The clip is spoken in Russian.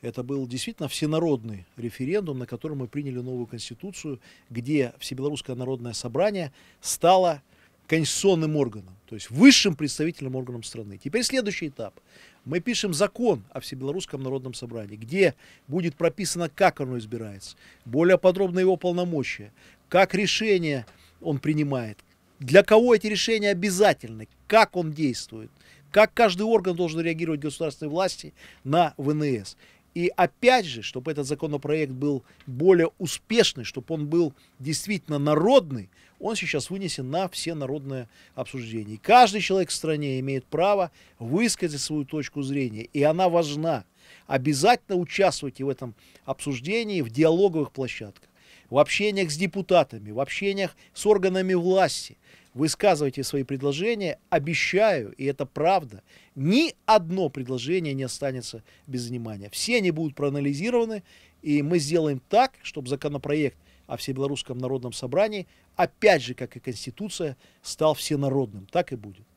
Это был действительно всенародный референдум, на котором мы приняли новую конституцию, где Всебелорусское народное собрание стало конституционным органом, то есть высшим представительным органом страны. Теперь следующий этап. Мы пишем закон о Всебелорусском народном собрании, где будет прописано, как оно избирается, более подробно его полномочия, как решение он принимает, для кого эти решения обязательны, как он действует, как каждый орган должен реагировать государственной власти на ВНС. И опять же, чтобы этот законопроект был более успешный, чтобы он был действительно народный, он сейчас вынесен на все народное обсуждение. И каждый человек в стране имеет право высказать свою точку зрения, и она важна. Обязательно участвуйте в этом обсуждении в диалоговых площадках, в общениях с депутатами, в общениях с органами власти. Высказывайте свои предложения, обещаю, и это правда, ни одно предложение не останется без внимания. Все они будут проанализированы, и мы сделаем так, чтобы законопроект о Всебелорусском народном собрании, опять же, как и Конституция, стал всенародным. Так и будет.